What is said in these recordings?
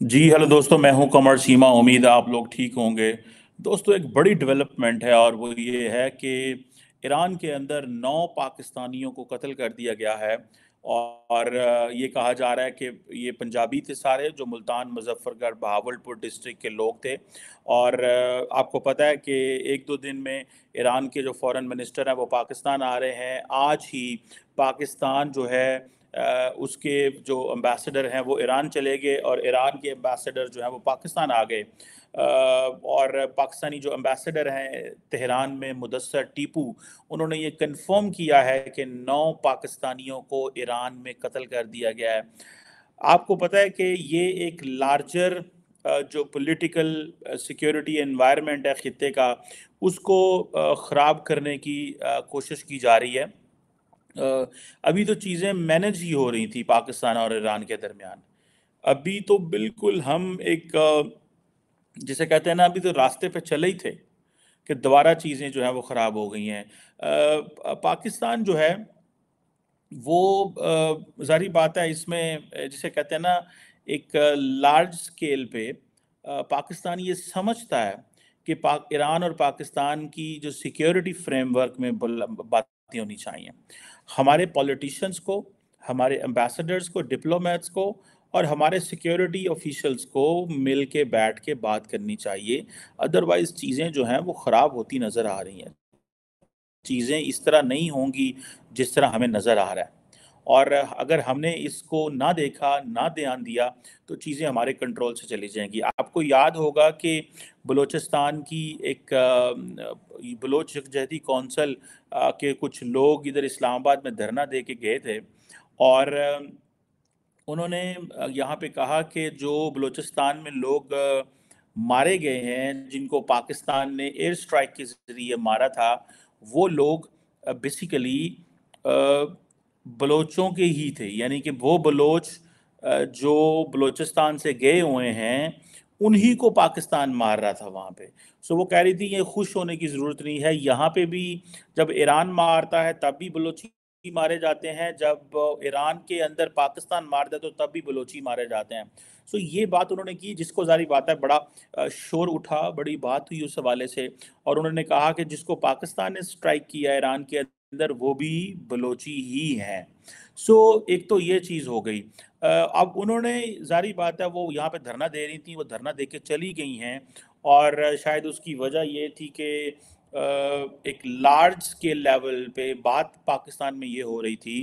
जी hello दोस्तों मैं हूं कमर सीमा उम्मीद है आप लोग ठीक होंगे दोस्तों एक बड़ी डेवलपमेंट है और वो ये है कि ईरान के अंदर नौ पाकिस्तानियों को कत्ल कर दिया गया है और ये कहा जा रहा है कि ये पंजाबी थे सारे जो मुल्तान मुजफ्फरगढ़ बहावलपुर डिस्ट्रिक्ट के लोग थे और आपको पता है कि एक दो दिन में ईरान के जो फॉरेन मिनिस्टर हैं वो पाकिस्तान आ रहे हैं आज ही पाकिस्तान जो है उसके जो अम्बेसडर हैं वो ईरान चले गए और ईरान के अम्बेसडर जो हैं वो पाकिस्तान आ गए और पाकिस्तानी जो अम्बेसडर हैं तेहरान में मुदसर टीपू उन्होंने ये कन्फर्म किया है कि नौ पाकिस्तानियों को ईरान में कत्ल कर दिया गया है आपको पता है कि ये एक लार्जर जो पॉलिटिकल सिक्योरिटी एनवायरनमेंट है ख़त्े का उसको ख़राब करने की कोशिश की जा रही है अभी तो चीज़ें मैनेज ही हो रही थी पाकिस्तान और ईरान के दरमियान अभी तो बिल्कुल हम एक जिसे कहते हैं ना अभी तो रास्ते पे चले ही थे कि दोबारा चीज़ें जो हैं वो ख़राब हो गई हैं पाकिस्तान जो है वो जारी बात है इसमें जिसे कहते हैं ना एक लार्ज स्केल पे पाकिस्तान ये समझता है कि पाक ईरान और पाकिस्तान की जो सिक्योरिटी फ्रेमवर्क में बातें होनी चाहिए हमारे पॉलिटिशियंस को हमारे एम्बेसडर्स को डिप्लोमेट्स को और हमारे सिक्योरिटी ऑफिशियल्स को मिल के बैठ के बात करनी चाहिए अदरवाइज चीज़ें जो हैं वो ख़राब होती नज़र आ रही हैं चीज़ें इस तरह नहीं होंगी जिस तरह हमें नज़र आ रहा है और अगर हमने इसको ना देखा ना ध्यान दिया तो चीज़ें हमारे कंट्रोल से चली जाएंगी आपको याद होगा कि बलूचिस्तान की एक बलोच जहदी कौंसल के कुछ लोग इधर इस्लामाबाद में धरना दे के गए थे और उन्होंने यहाँ पे कहा कि जो बलूचिस्तान में लोग मारे गए हैं जिनको पाकिस्तान ने एयर स्ट्राइक के ज़रिए मारा था वो लोग बेसिकली बलोचों के ही थे यानी कि वो बलोच जो बलोचिस्तान से गए हुए हैं उन्हीं को पाकिस्तान मार रहा था वहाँ पे सो वो कह रही थी ये खुश होने की ज़रूरत नहीं है यहाँ पे भी जब ईरान मारता है तब भी बलोची मारे जाते हैं जब ईरान के अंदर पाकिस्तान मारता दे तो तब भी बलोची मारे जाते हैं सो ये बात उन्होंने की जिसको जारी बात है बड़ा शोर उठा बड़ी बात हुई उस हवाले से और उन्होंने कहा कि जिसको पाकिस्तान ने स्ट्राइक किया ईरान के अंदर वो भी बलोची ही हैं सो so, एक तो ये चीज़ हो गई अब उन्होंने जारी बात है वो यहाँ पे धरना दे रही थी वो धरना दे के चली गई हैं और शायद उसकी वजह ये थी कि एक लार्ज स्केल लेवल पे बात पाकिस्तान में ये हो रही थी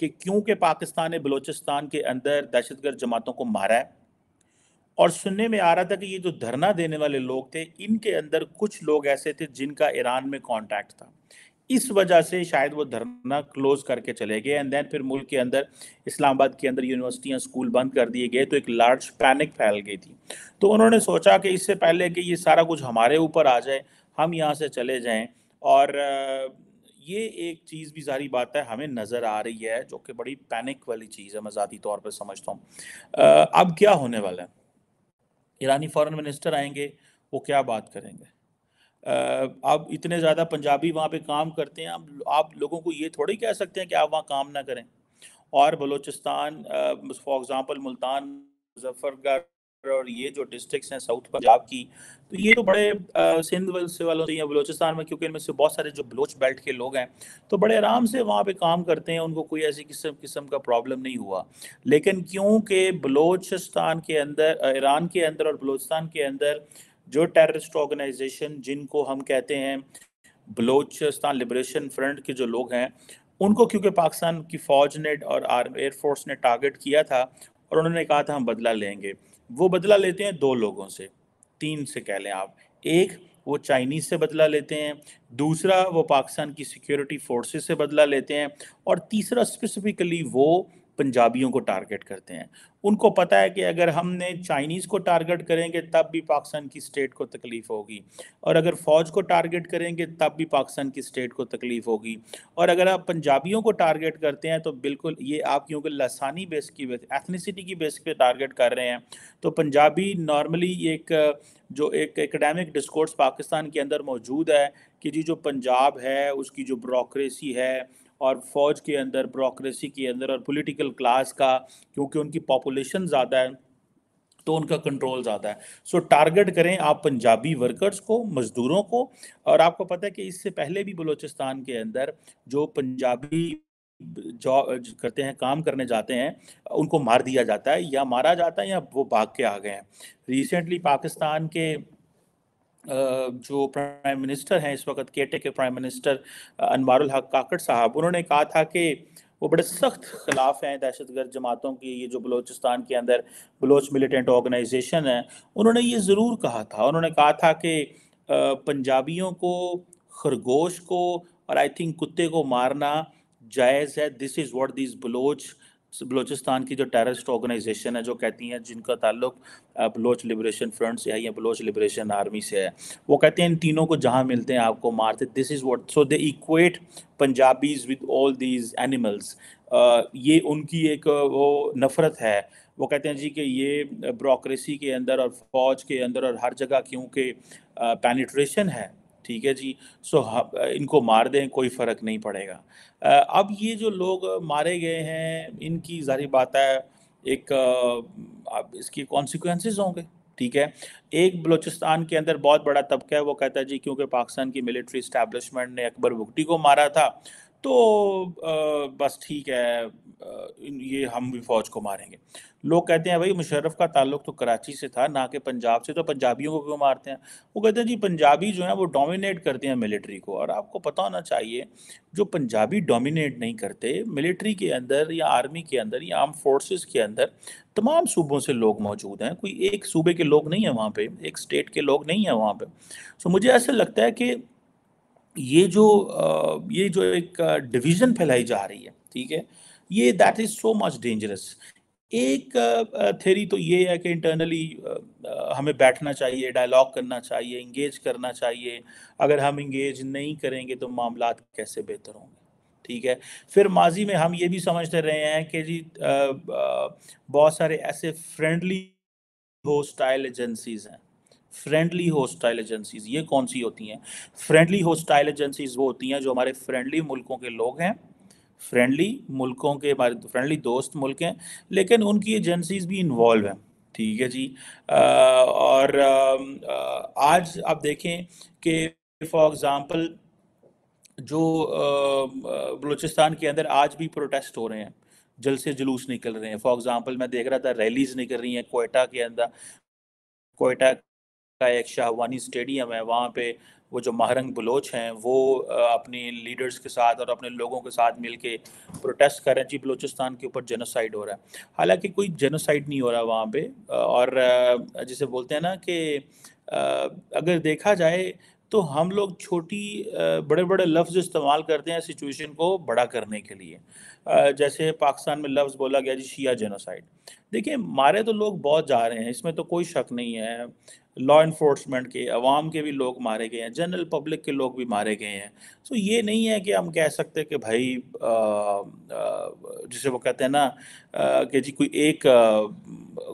कि क्योंकि पाकिस्तान ने बलूचिस्तान के अंदर दहशतगर्द जमातों को मारा है और सुनने में आ रहा था कि ये जो धरना देने वाले लोग थे इनके अंदर कुछ लोग ऐसे थे जिनका ईरान में कॉन्टैक्ट था इस वजह से शायद वो धरना क्लोज करके चले गए एंड देन फिर मुल्क के अंदर इस्लामाबाद के अंदर यूनिवर्सिटियाँ स्कूल बंद कर दिए गए तो एक लार्ज पैनिक फैल गई थी तो उन्होंने सोचा कि इससे पहले कि ये सारा कुछ हमारे ऊपर आ जाए हम यहाँ से चले जाएँ और ये एक चीज़ भी सारी बात है हमें नज़र आ रही है जो कि बड़ी पैनिक वाली चीज़ है मैं ज़ाती तौर पर समझता हूँ अब क्या होने वाला है ईरानी फॉरेन मिनिस्टर आएंगे वो क्या बात करेंगे आप इतने ज़्यादा पंजाबी वहाँ पे काम करते हैं आप आप लोगों को ये थोड़ी कह सकते हैं कि आप वहाँ काम ना करें और बलोचिस्तान फॉर एग्ज़ाम्पल मुल्तान मुजफ्फरगढ़ और ये जो डिस्ट्रिक्स हैं साउथ पंजाब की तो ये तो बड़े सिंध से वालों से या बलोचिस्तान में क्योंकि इनमें से बहुत सारे जो बलोच बेल्ट के लोग हैं तो बड़े आराम से वहाँ पे काम करते हैं उनको कोई ऐसी किस्म किस्म का प्रॉब्लम नहीं हुआ लेकिन क्योंकि बलोचिस्तान के अंदर ईरान के अंदर और बलोचिस्तान के अंदर जो टेररिस्ट ऑर्गेनाइजेशन जिनको हम कहते हैं बलोचिस्तान लिबरेशन फ्रंट के जो लोग हैं उनको क्योंकि पाकिस्तान की फौज ने और एयरफोर्स ने टारगेट किया था और उन्होंने कहा था हम बदला लेंगे वो बदला लेते हैं दो लोगों से तीन से कह लें आप एक वो चाइनीज से बदला लेते हैं दूसरा वो पाकिस्तान की सिक्योरिटी फोर्सेस से बदला लेते हैं और तीसरा स्पेसिफिकली वो पंजाबियों को टारगेट करते हैं उनको पता है कि अगर हमने चाइनीज़ को टारगेट करेंगे तब भी पाकिस्तान की स्टेट को तकलीफ़ होगी और अगर फ़ौज को टारगेट करेंगे तब भी पाकिस्तान की स्टेट को तकलीफ़ होगी और अगर आप पंजाबियों को टारगेट करते हैं तो बिल्कुल ये आप क्योंकि लसानी बेस की एथनीसिटी की बेस पे टारगेट कर रहे हैं तो पंजाबी नॉर्मली एक जो एक एकेडमिक डिस्कोर्स पाकिस्तान के अंदर मौजूद है कि जी जो पंजाब है उसकी जो ब्रोक्रेसी है और फौज के अंदर ब्रोक्रेसी के अंदर और पॉलिटिकल क्लास का क्योंकि उनकी पॉपुलेशन ज़्यादा है तो उनका कंट्रोल ज़्यादा है सो so, टारगेट करें आप पंजाबी वर्कर्स को मज़दूरों को और आपको पता है कि इससे पहले भी बलूचिस्तान के अंदर जो पंजाबी जॉब करते हैं काम करने जाते हैं उनको मार दिया जाता है या मारा जाता है या वो भाग के आ गए हैं रिसेंटली पाकिस्तान के जो प्राइम मिनिस्टर हैं इस वक्त केटे के प्राइम मिनिस्टर अनवारुल हक काकड़ साहब उन्होंने कहा था कि वो बड़े सख्त खिलाफ हैं दहशत गर्द जमातों की ये जो बलोचिस्तान के अंदर बलोच मिलिटेंट ऑर्गेनाइजेशन है उन्होंने ये ज़रूर कहा था उन्होंने कहा था कि पंजाबियों को खरगोश को और आई थिंक कुत्ते को मारना जायज़ है this is what this Baloch Balochistan की जो टेररिस्ट ऑर्गेनाइजेशन है जो कहती हैं जिनका ताल्लुक बलोच लिबरेशन फ्रंट से है या बलोच लिबरेशन आर्मी से है वो कहते हैं इन तीनों को जहाँ मिलते हैं आपको मारते this is what so they equate Punjabis with all these animals ये उनकी एक वो नफ़रत है वो कहते हैं जी कि ये ब्रोक्रेसी के अंदर और फौज के अंदर और हर जगह क्योंकि पैनिट्रेशन है ठीक है जी सो इनको मार दें कोई फ़र्क नहीं पड़ेगा अब ये जो लोग मारे गए हैं इनकी जारी बात है एक अब इसकी कॉन्सिक्वेंसेस होंगे ठीक है एक बलूचिस्तान के अंदर बहुत बड़ा तबका है वो कहता है जी क्योंकि पाकिस्तान की मिलिट्री इस्टेब्लिशमेंट ने अकबर भुगटी को मारा था तो बस ठीक है ये हम भी फौज को मारेंगे लोग कहते हैं भाई मुशर्रफ का ताल्लुक तो कराची से था ना कि पंजाब से तो पंजाबियों को क्यों मारते हैं वो कहते हैं जी पंजाबी जो है वो डोमिनेट करते हैं मिलिट्री को और आपको पता होना चाहिए जो पंजाबी डोमिनेट नहीं करते मिलिट्री के अंदर या आर्मी के अंदर या आर्म फोर्सेस के अंदर तमाम सूबों से लोग मौजूद हैं कोई एक सूबे के लोग नहीं हैं वहाँ पर एक स्टेट के लोग नहीं हैं वहाँ पर सो मुझे ऐसा लगता है कि ये जो ये जो एक डिवीज़न फैलाई जा रही है ठीक है ये that is so much dangerous एक थेरी तो ये है कि इंटरनली हमें बैठना चाहिए डायलॉग करना चाहिए इंगेज करना चाहिए अगर हम इंगेज नहीं करेंगे तो मामला कैसे बेहतर होंगे ठीक है फिर माजी में हम ये भी समझते रहे हैं कि जी बहुत सारे ऐसे फ्रेंडली हो स्टाइल एजेंसीज हैं फ्रेंडली होस्टाइल एजेंसीज ये कौन सी होती हैं फ्रेंडली होस्टाइल एजेंसीज वो होती हैं जो हमारे फ्रेंडली मुल्कों के लोग हैं फ्रेंडली मुल्कों के हमारे फ्रेंडली दोस्त मुल्क हैं लेकिन उनकी एजेंसीज भी इन्वॉल्व हैं ठीक है जी आ, और आ, आज आप देखें कि फॉर एग्ज़ाम्पल जो बलूचिस्तान के अंदर आज भी प्रोटेस्ट हो रहे हैं जलसे जुलूस निकल रहे हैं फॉर एग्ज़ाम्पल मैं देख रहा था रैलीज निकल रही हैं कोयटा के अंदर कोयटा का एक शाहवानी स्टेडियम है वहाँ पे वो जो महरंग बलोच हैं वो अपने लीडर्स के साथ और अपने लोगों के साथ मिल के प्रोटेस्ट कर रहे हैं जी बलोचिस्तान के ऊपर जेनोसाइड हो रहा है हालांकि कोई जेनोसाइड नहीं हो रहा वहाँ पे और जिसे बोलते हैं ना कि अगर देखा जाए तो हम लोग छोटी बड़े बड़े लफ्ज़ इस्तेमाल करते हैं सिचुएशन को बड़ा करने के लिए जैसे पाकिस्तान में लफ्ज़ बोला गया जी शिया जेनोसाइड देखिए मारे तो लोग बहुत जा रहे हैं इसमें तो कोई शक नहीं है लॉ इन्फोर्समेंट के अवाम के भी लोग मारे गए हैं जनरल पब्लिक के लोग भी मारे गए हैं सो ये नहीं है कि हम कह सकते कि भाई जिसे वो कहते हैं ना कि जी कोई एक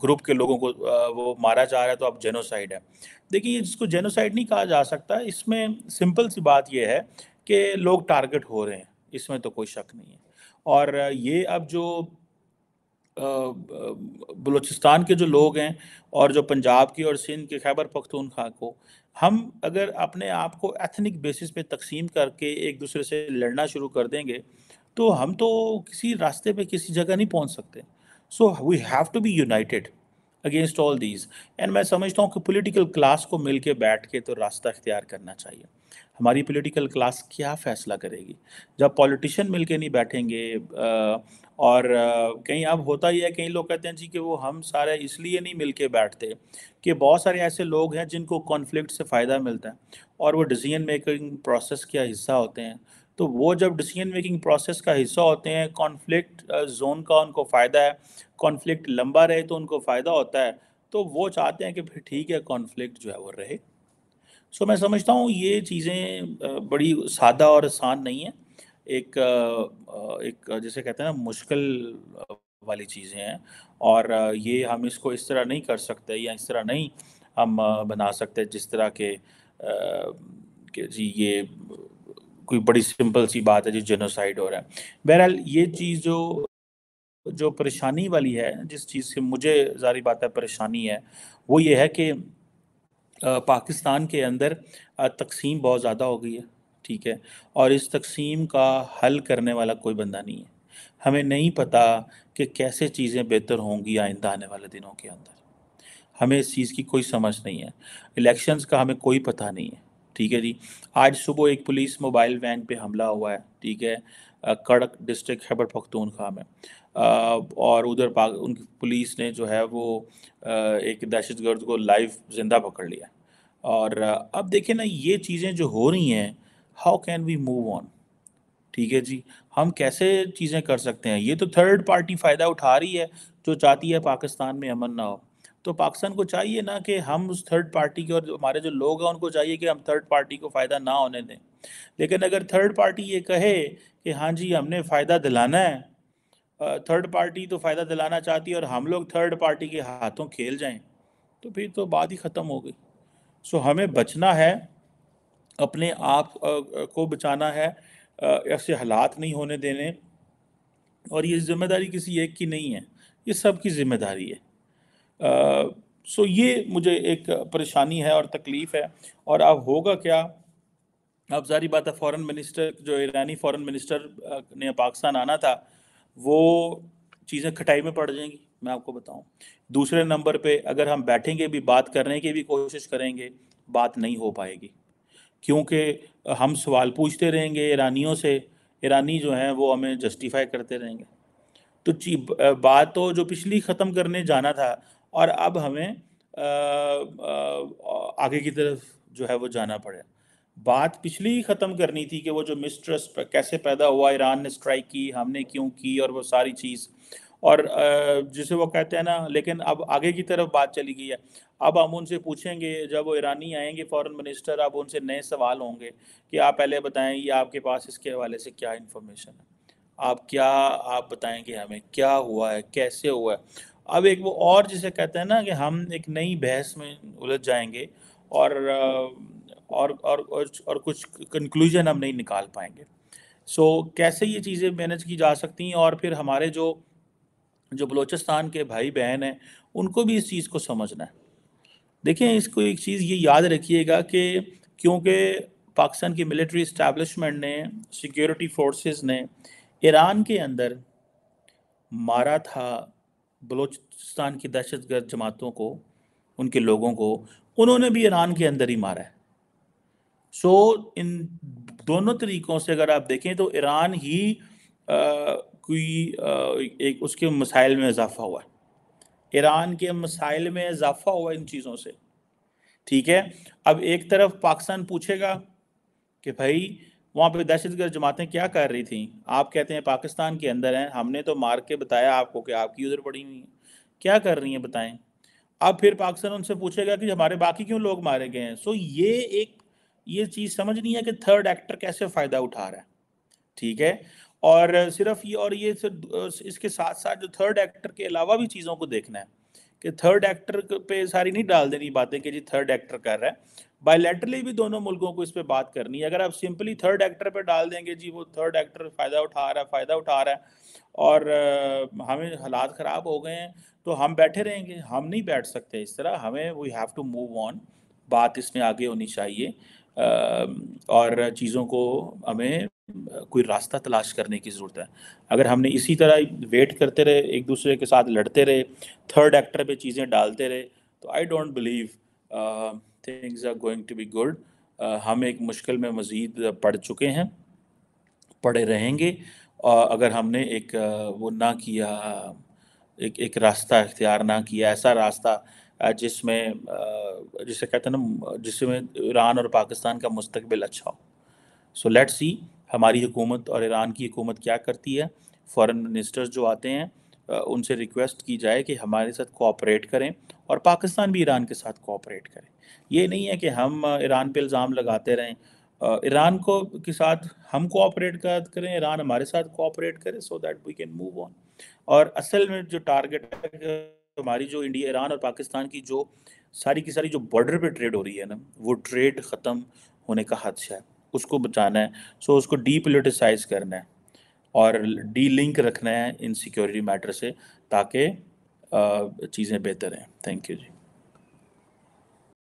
ग्रुप के लोगों को वो मारा जा रहा है तो अब जेनोसाइड है देखिए इसको जेनोसाइड नहीं कहा जा सकता इसमें सिंपल सी बात यह है कि लोग टारगेट हो रहे हैं इसमें तो कोई शक नहीं है और ये अब जो बलूचिस्तान के जो लोग हैं और जो पंजाब की और सिंध के खैबर पख्तूनख्वा को हम अगर अपने आप को एथनिक बेसिस पे तकसीम करके एक दूसरे से लड़ना शुरू कर देंगे तो हम तो किसी रास्ते पे किसी जगह नहीं पहुंच सकते so we have to be united against all these and मैं समझता हूँ कि पोलिटिकल क्लास को मिल के बैठ के तो रास्ता अख्तियार करना चाहिए हमारी पोलिटिकल क्लास क्या फ़ैसला करेगी जब पॉलिटिशियन मिल के नहीं बैठेंगे और कहीं अब होता ही है कई लोग कहते हैं जी कि वो हम सारे इसलिए नहीं मिल के बैठते कि बहुत सारे ऐसे लोग हैं जिनको कॉन्फ्लिक्ट से फ़ायदा मिलता है और वो डिसीजन मेकिंग प्रोसेस का हिस्सा होते हैं तो वो जब डिसीजन मेकिंग प्रोसेस का हिस्सा होते हैं कॉन्फ्लिक्ट जोन का उनको फ़ायदा है कॉन्फ्लिक्ट लंबा रहे तो उनको फ़ायदा होता है तो वो चाहते हैं कि फिर ठीक है कॉन्फ्लिक्ट जो है वो रहे सो मैं समझता हूँ ये चीज़ें बड़ी सादा और आसान नहीं है एक एक जैसे कहते हैं ना मुश्किल वाली चीज़ें हैं और ये हम इसको इस तरह नहीं कर सकते या इस तरह नहीं हम बना सकते जिस तरह के के जी ये कोई बड़ी सिंपल सी बात है जो जेनोसाइड हो रहा है बहरहाल ये चीज़ जो जो परेशानी वाली है जिस चीज़ से मुझे जारी बात है परेशानी है वो ये है कि पाकिस्तान के अंदर तकसीम बहुत ज़्यादा हो गई है ठीक है और इस तकसीम का हल करने वाला कोई बंदा नहीं है हमें नहीं पता कि कैसे चीज़ें बेहतर होंगी आइंदा आने वाले दिनों के अंदर हमें इस चीज़ की कोई समझ नहीं है इलेक्शंस का हमें कोई पता नहीं है ठीक है जी आज सुबह एक पुलिस मोबाइल वैन पे हमला हुआ है ठीक है कड़क डिस्ट्रिक्ट खैबर पख्तूनखा में और उधर उनकी पुलिस ने जो है वो एक दहशत गर्द को लाइव जिंदा पकड़ लिया और अब देखें ना ये चीज़ें जो हो रही हैं how can we move on ठीक है जी हम कैसे चीज़ें कर सकते हैं ये तो थर्ड पार्टी फ़ायदा उठा रही है जो चाहती है पाकिस्तान में अमन ना हो तो पाकिस्तान को चाहिए ना कि हम उस थर्ड पार्टी के और हमारे जो लोग हैं उनको चाहिए कि हम थर्ड पार्टी को फ़ायदा ना होने दें लेकिन अगर थर्ड पार्टी ये कहे कि हाँ जी हमने फ़ायदा दिलाना है थर्ड पार्टी तो फ़ायदा दिलाना चाहती है और हम लोग थर्ड पार्टी के हाथों खेल जाएं तो फिर तो बात ही ख़त्म हो गई सो हमें बचना है अपने आप को बचाना है ऐसे हालात नहीं होने देने और ये ज़िम्मेदारी किसी एक की नहीं है ये सब की ज़िम्मेदारी है सो ये मुझे एक परेशानी है और तकलीफ़ है और अब होगा क्या अब जारी बात है फॉरेन मिनिस्टर जो ईरानी फॉरेन मिनिस्टर ने पाकिस्तान आना था वो चीज़ें खटाई में पड़ जाएंगी मैं आपको बताऊं दूसरे नंबर पे अगर हम बैठेंगे भी बात करने की भी कोशिश करेंगे बात नहीं हो पाएगी क्योंकि हम सवाल पूछते रहेंगे ईरानियों से ईरानी जो हैं वो हमें जस्टिफाई करते रहेंगे तो बात तो जो पिछली ख़त्म करने जाना था और अब हमें आ, आ, आगे की तरफ जो है वो जाना पड़े बात पिछली ही ख़त्म करनी थी कि वो जो मिसट्रस्ट कैसे पैदा हुआ ईरान ने स्ट्राइक की हमने क्यों की और वो सारी चीज़ और जिसे वो कहते हैं ना लेकिन अब आगे की तरफ बात चली गई है अब हम उनसे पूछेंगे जब वो ईरानी आएंगे फॉरेन मिनिस्टर अब उनसे नए सवाल होंगे कि आप पहले बताएं ये आपके पास इसके हवाले से क्या इन्फॉर्मेशन है आप क्या आप बताएंगे हमें क्या हुआ है कैसे हुआ है अब एक वो और जिसे कहते हैं ना कि हम एक नई बहस में उलझ जाएंगे और और और और, और कुछ कंक्लूजन हम नहीं निकाल पाएंगे सो so, कैसे ये चीज़ें मैनेज की जा सकती हैं और फिर हमारे जो जो बलोचिस्तान के भाई बहन हैं उनको भी इस चीज़ को समझना है देखिए इसको एक चीज़ ये याद रखिएगा कि क्योंकि पाकिस्तान की मिलिट्री इस्टेबलिशमेंट ने सिक्योरिटी फोर्सेस ने ईरान के अंदर मारा था बलोचिस्तान की दहशत गर्द जमातों को उनके लोगों को उन्होंने भी ईरान के अंदर ही मारा है सो so, इन दोनों तरीक़ों से अगर आप देखें तो ईरान ही कोई एक उसके मसाइल में इजाफा हुआ है ईरान के मसाइल में इजाफा हुआ इन चीज़ों से ठीक है अब एक तरफ पाकिस्तान पूछेगा कि भाई वहाँ दहशत दहशतगर्द जमातें क्या कर रही थी आप कहते हैं पाकिस्तान के अंदर हैं हमने तो मार के बताया आपको कि आपकी उधर पड़ी हुई हैं क्या कर रही हैं बताएं अब फिर पाकिस्तान उनसे पूछेगा कि हमारे बाकी क्यों लोग मारे गए हैं सो ये एक ये चीज़ समझ नहीं है कि थर्ड एक्टर कैसे फ़ायदा उठा रहा है ठीक है और सिर्फ ये और ये इसके साथ साथ जो थर्ड एक्टर के अलावा भी चीज़ों को देखना है कि थर्ड एक्टर पे सारी नहीं डाल देनी बातें कि जी थर्ड एक्टर कर रहा है बायोलेटरली भी दोनों मुल्कों को इस पर बात करनी है अगर आप सिंपली थर्ड एक्टर पर डाल देंगे जी वो थर्ड एक्टर फ़ायदा उठा रहा है फ़ायदा उठा रहा है और हमें हालात ख़राब हो गए हैं तो हम बैठे रहेंगे हम नहीं बैठ सकते इस तरह हमें we have to move on बात इसमें आगे होनी चाहिए और चीज़ों को हमें कोई रास्ता तलाश करने की ज़रूरत है अगर हमने इसी तरह वेट करते रहे एक दूसरे के साथ लड़ते रहे थर्ड एक्टर पे चीज़ें डालते रहे तो I don't believe things are going to be good हम एक मुश्किल में मज़ीद पढ़ चुके हैं पढ़े रहेंगे और अगर हमने एक वो ना किया एक एक रास्ता इख्तियार ना किया ऐसा रास्ता जिसमें जिसे कहते हैं ना जिसमें ईरान और पाकिस्तान का मुस्तबिल अच्छा हो सो लेट्स सी हमारी हुकूमत और ईरान की हुकूमत क्या करती है फॉरेन मिनिस्टर्स जो आते हैं उनसे रिक्वेस्ट की जाए कि हमारे साथ कोऑपरेट करें और पाकिस्तान भी ईरान के साथ कोऑपरेट करें ये नहीं है कि हम ईरान पे इल्ज़ाम लगाते रहें ईरान को के साथ हम कोऑपरेट करें ईरान हमारे साथ कोऑपरेट करे so that we can move on और असल में जो टारगेट है हमारी जो इंडिया ईरान और पाकिस्तान की जो सारी की सारी जो बॉर्डर पे ट्रेड हो रही है ना वो ट्रेड ख़त्म होने का हादसा है उसको बचाना है सो उसको डीपोलिटिसाइज करना है और डी लिंक रखना है इन सिक्योरिटी मैटर से ताकि चीज़ें बेहतर हैं थैंक यू जी